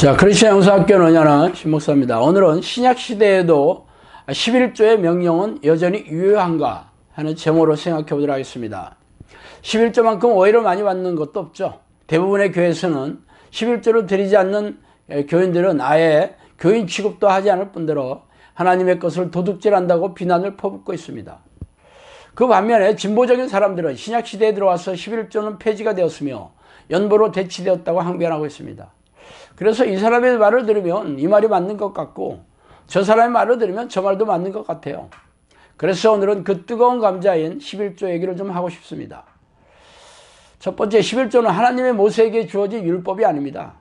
자, 크리스천 영사학교 논냐는 신목사입니다. 오늘은 신약시대에도 11조의 명령은 여전히 유효한가 하는 제목으로 생각해 보도록 하겠습니다. 11조만큼 오해를 많이 받는 것도 없죠. 대부분의 교회에서는 11조를 드리지 않는 교인들은 아예 교인 취급도 하지 않을 뿐더러 하나님의 것을 도둑질한다고 비난을 퍼붓고 있습니다. 그 반면에 진보적인 사람들은 신약시대에 들어와서 11조는 폐지가 되었으며 연보로 대치되었다고 항변하고 있습니다. 그래서 이 사람의 말을 들으면 이 말이 맞는 것 같고 저 사람의 말을 들으면 저 말도 맞는 것 같아요. 그래서 오늘은 그 뜨거운 감자인 11조 얘기를 좀 하고 싶습니다. 첫 번째 11조는 하나님의 모세에게 주어진 율법이 아닙니다.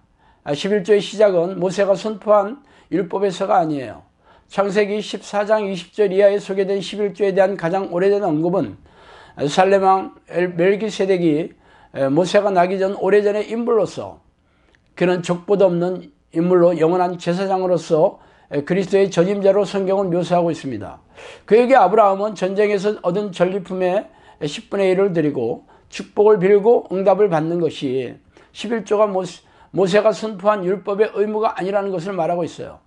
11조의 아, 시작은 모세가 선포한 율법에서가 아니에요. 창세기 14장 20절 이하에 소개된 11조에 대한 가장 오래된 언급은 살레망 멜기세덱이 모세가 나기 전 오래전의 인물로서 그는 적보도 없는 인물로 영원한 제사장으로서 그리스도의 전임자로 성경을 묘사하고 있습니다. 그에게 아브라함은 전쟁에서 얻은 전리품의 10분의 1을 드리고 축복을 빌고 응답을 받는 것이 11조가 모세가 선포한 율법의 의무가 아니라는 것을 말하고 있어요.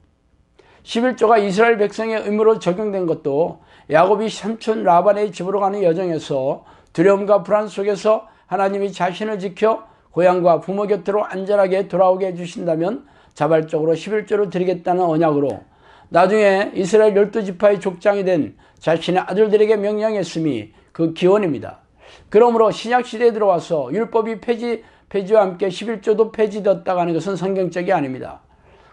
11조가 이스라엘 백성의 의무로 적용된 것도 야곱이 삼촌 라반의 집으로 가는 여정에서 두려움과 불안 속에서 하나님이 자신을 지켜 고향과 부모 곁으로 안전하게 돌아오게 해주신다면 자발적으로 11조를 드리겠다는 언약으로 나중에 이스라엘 열두 지파의 족장이 된 자신의 아들들에게 명령했음이 그 기원입니다. 그러므로 신약 시대에 들어와서 율법이 폐지 폐지와 함께 11조도 폐지되었다는 것은 성경적이 아닙니다.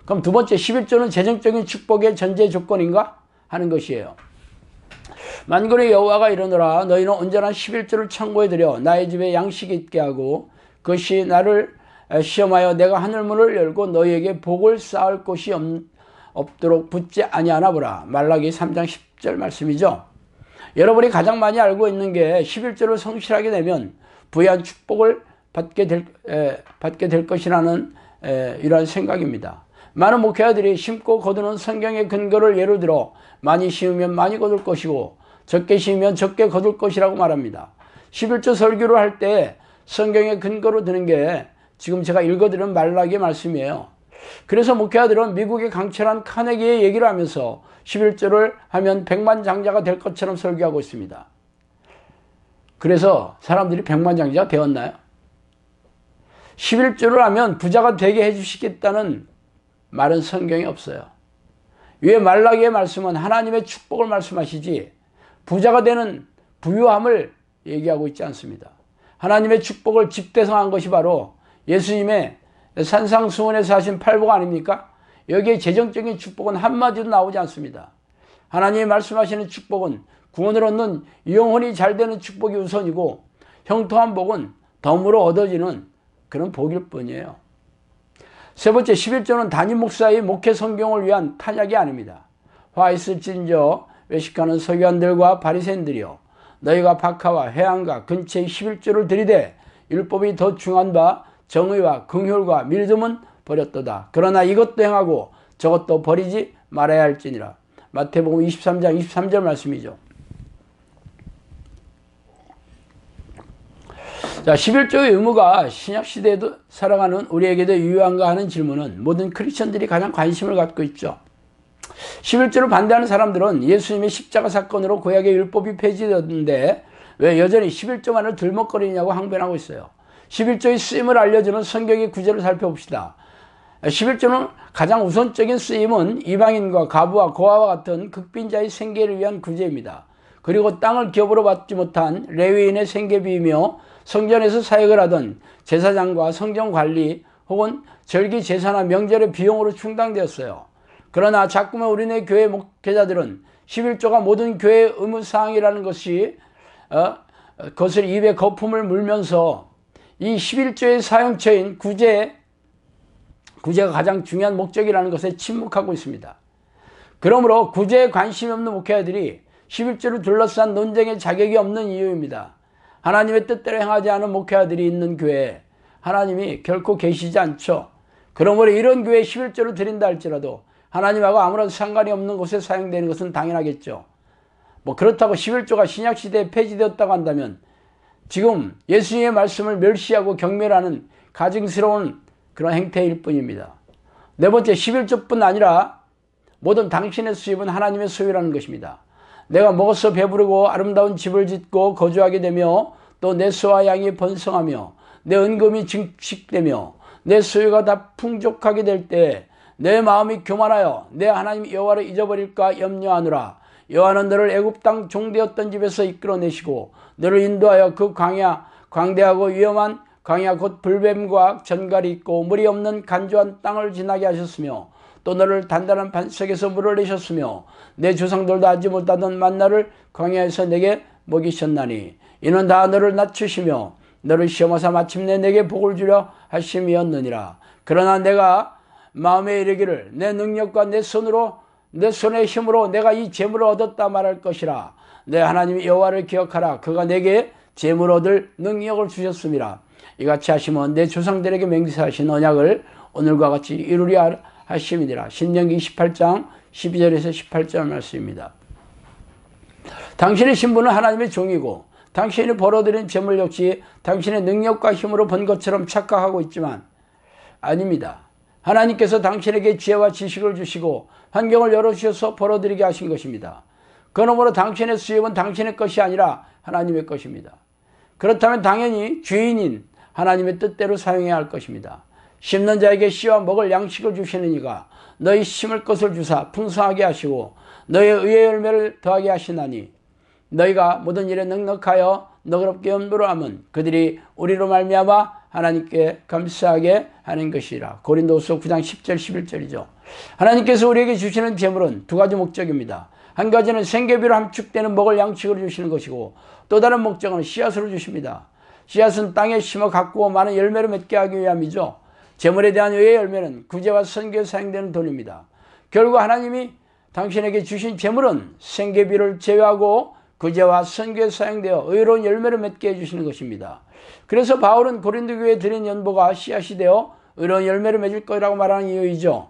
그럼 두 번째 11조는 재정적인 축복의 전제 조건인가 하는 것이에요. 만군의 여호와가 이르노라 너희는 온전한 11조를 청구해 드려 나의 집에 양식 있게 하고 그것이 나를 시험하여 내가 하늘문을 열고 너희에게 복을 쌓을 곳이 없, 없도록 붙지 아니하나 보라. 말라기 3장 10절 말씀이죠. 여러분이 가장 많이 알고 있는 게 11절을 성실하게 되면 부여한 축복을 받게 될, 에, 받게 될 것이라는 에, 이러한 생각입니다. 많은 목회자들이 심고 거두는 성경의 근거를 예를 들어 많이 심으면 많이 거둘 것이고 적게 심으면 적게 거둘 것이라고 말합니다. 11조 설교를 할때 성경의 근거로 드는 게 지금 제가 읽어드린 말라기의 말씀이에요. 그래서 목회자들은 미국의 강철한 카네기의 얘기를 하면서 11절을 하면 백만장자가 될 것처럼 설교하고 있습니다. 그래서 사람들이 백만장자가 되었나요? 11조를 하면 부자가 되게 해주시겠다는 말은 성경에 없어요. 위에 말라기의 말씀은 하나님의 축복을 말씀하시지 부자가 되는 부유함을 얘기하고 있지 않습니다. 하나님의 축복을 집대성한 것이 바로 예수님의 산상수원에서 하신 팔복 아닙니까? 여기에 재정적인 축복은 한마디도 나오지 않습니다. 하나님이 말씀하시는 축복은 구원을 얻는 영혼이 잘 되는 축복이 우선이고 형통한 복은 덤으로 얻어지는 그런 복일 뿐이에요. 세 번째 11조는 단임 목사의 목회 성경을 위한 탄약이 아닙니다. 화 있을진저 외식하는 서기관들과 바리새인들이요 너희가 박하와 해안과 근처의 11조를 들이되 율법이 더 중한 바 정의와 긍휼과 믿음은 버렸도다. 그러나 이것도 행하고 저것도 버리지 말아야 할지니라. 마태복음 23장 23절 말씀이죠. 자, 11조의 의무가 신약시대에도 살아가는 우리에게도 유효한가 하는 질문은 모든 크리스천들이 가장 관심을 갖고 있죠. 11조를 반대하는 사람들은 예수님의 십자가 사건으로 고약의 율법이 폐지되었는데 왜 여전히 11조만을 들먹거리냐고 항변하고 있어요. 11조의 쓰임을 알려주는 성경의 구절을 살펴봅시다. 11조는 가장 우선적인 쓰임은 이방인과 가부와 고아와 같은 극빈자의 생계를 위한 구제입니다. 그리고 땅을 기업으로 받지 못한 레위인의 생계비이며 성전에서 사역을 하던 제사장과 성전 관리 혹은 절기 제사나 명절의 비용으로 충당되었어요. 그러나 자꾸만 우리네 교회 목회자들은 11조가 모든 교회의 의무사항이라는 것이 어, 그것을 입에 거품을 물면서 이 11조의 사용처인 구제, 구제가 가장 중요한 목적이라는 것에 침묵하고 있습니다. 그러므로 구제에 관심이 없는 목회자들이 11조를 둘러싼 논쟁의 자격이 없는 이유입니다. 하나님의 뜻대로 행하지 않은 목회자들이 있는 교회에 하나님이 결코 계시지 않죠. 그러므로 이런 교회에 11조를 드린다 할지라도 하나님하고 아무런 상관이 없는 곳에 사용되는 것은 당연하겠죠. 뭐 그렇다고 11조가 신약시대에 폐지되었다고 한다면 지금 예수님의 말씀을 멸시하고 경멸하는 가증스러운 그런 행태일 뿐입니다. 네 번째 11조뿐 아니라 모든 당신의 수입은 하나님의 소유라는 것입니다. 내가 먹어서 배부르고 아름다운 집을 짓고 거주하게 되며 또 내 소와 양이 번성하며 내 은금이 증식되며 내 소유가 다 풍족하게 될때 내 마음이 교만하여 내 하나님 여호와를 잊어버릴까 염려하노라 여호와는 너를 애굽 땅 종되었던 집에서 이끌어내시고 너를 인도하여 그 광야 광대하고 위험한 광야 곧 불뱀과 전갈이 있고 물이 없는 간조한 땅을 지나게 하셨으며 또 너를 단단한 반석에서 물을 내셨으며 내 조상들도 알지 못하던 만나를 광야에서 내게 먹이셨나니 이는 다 너를 낮추시며 너를 시험하사 마침내 내게 복을 주려 하심이었느니라 그러나 내가 마음에 이르기를 내 능력과 내 손으로 내 손의 힘으로 내가 이 재물을 얻었다 말할 것이라 내 하나님 여호와를 기억하라 그가 내게 재물 얻을 능력을 주셨습니다 이같이 하시면 내 조상들에게 맹세하신 언약을 오늘과 같이 이루려 리 하심이니라 신명기 28장 12절에서 18절 말씀입니다 당신의 신분은 하나님의 종이고 당신이 벌어들인 재물 역시 당신의 능력과 힘으로 번 것처럼 착각하고 있지만 아닙니다 하나님께서 당신에게 지혜와 지식을 주시고 환경을 열어주셔서 벌어들이게 하신 것입니다. 그러므로 당신의 수입은 당신의 것이 아니라 하나님의 것입니다. 그렇다면 당연히 주인인 하나님의 뜻대로 사용해야 할 것입니다. 심는 자에게 씨와 먹을 양식을 주시는 이가 너희 심을 것을 주사 풍성하게 하시고 너희의 의 열매를 더하게 하시나니 너희가 모든 일에 넉넉하여 너그럽게 염도를 함 그들이 우리로 말미암아 하나님께 감사하게 하는 것이라. 고린도서 9장 10절 11절이죠. 하나님께서 우리에게 주시는 재물은 두 가지 목적입니다. 한 가지는 생계비로 함축되는 먹을 양식으로 주시는 것이고 또 다른 목적은 씨앗으로 주십니다. 씨앗은 땅에 심어 가꾸어 많은 열매를 맺게 하기 위함이죠. 재물에 대한 의의 열매는 구제와 선교에 사용되는 돈입니다. 결국 하나님이 당신에게 주신 재물은 생계비를 제외하고 그제와 선교에 사용되어 의로운 열매를 맺게 해주시는 것입니다. 그래서 바울은 고린도 교에 드린 연보가 씨앗이 되어 의로운 열매를 맺을 거라고 말하는 이유이죠.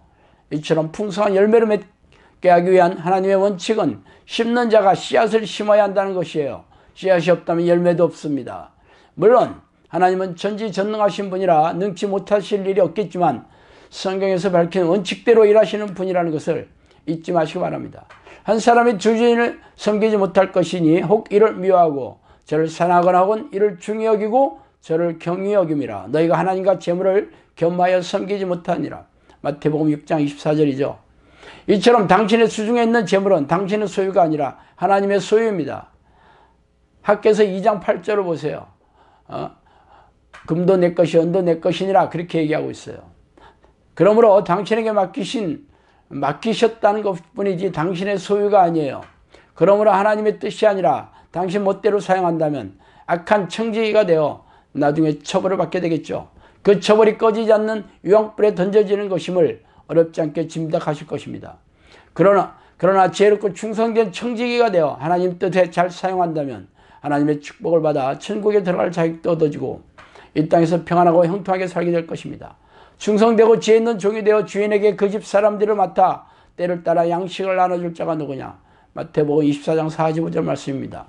이처럼 풍성한 열매를 맺게 하기 위한 하나님의 원칙은 심는 자가 씨앗을 심어야 한다는 것이에요. 씨앗이 없다면 열매도 없습니다. 물론 하나님은 전지전능하신 분이라 능치 못하실 일이 없겠지만 성경에서 밝힌 원칙대로 일하시는 분이라는 것을 잊지 마시기 바랍니다. 한 사람이 주주인을 섬기지 못할 것이니 혹 이를 미워하고 저를 사나거나 혹은 이를 중히 여기고 저를 경히 여김이라 너희가 하나님과 재물을 겸하여 섬기지 못하니라 마태복음 6장 24절이죠 이처럼 당신의 수중에 있는 재물은 당신의 소유가 아니라 하나님의 소유입니다 학계서 2장 8절을 보세요 어? 금도 내 것이 은도 내 것이니라 그렇게 얘기하고 있어요 그러므로 당신에게 맡기신 맡기셨다는 것뿐이지 당신의 소유가 아니에요. 그러므로 하나님의 뜻이 아니라 당신 멋대로 사용한다면 악한 청지기가 되어 나중에 처벌을 받게 되겠죠. 그 처벌이 꺼지지 않는 유황불에 던져지는 것임을 어렵지 않게 짐작하실 것입니다. 그러나 그러나 지혜롭고 충성된 청지기가 되어 하나님 뜻에 잘 사용한다면 하나님의 축복을 받아 천국에 들어갈 자격도 얻어지고 이 땅에서 평안하고 형통하게 살게 될 것입니다. 충성되고 지혜 있는 종이 되어 주인에게 그 집 사람들을 맡아 때를 따라 양식을 나눠줄 자가 누구냐? 마태복음 24장 45절 말씀입니다.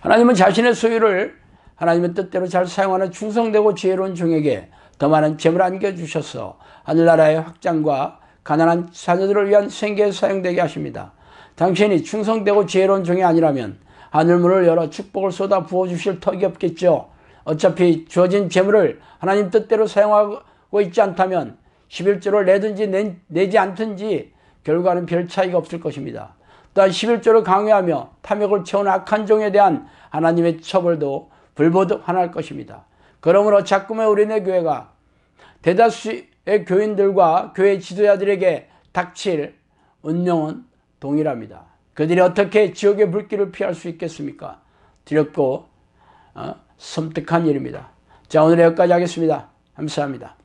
하나님은 자신의 소유를 하나님의 뜻대로 잘 사용하는 충성되고 지혜로운 종에게 더 많은 재물 안겨주셔서 하늘나라의 확장과 가난한 사녀들을 위한 생계에 사용되게 하십니다. 당신이 충성되고 지혜로운 종이 아니라면 하늘문을 열어 축복을 쏟아 부어주실 턱이 없겠죠. 어차피 주어진 재물을 하나님 뜻대로 사용하고 있지 않다면 11조를 내든지 내, 내지 않든지 결과는 별 차이가 없을 것입니다. 또한 11조를 강요하며 탐욕을 채운 악한 종에 대한 하나님의 처벌도 불보듯 화날 것입니다. 그러므로 자꾸만 우리네 교회가 대다수의 교인들과 교회 지도자들에게 닥칠 운명은 동일합니다. 그들이 어떻게 지옥의 불길을 피할 수 있겠습니까? 두렵고 어? 섬뜩한 일입니다. 자, 오늘 여기까지 하겠습니다. 감사합니다.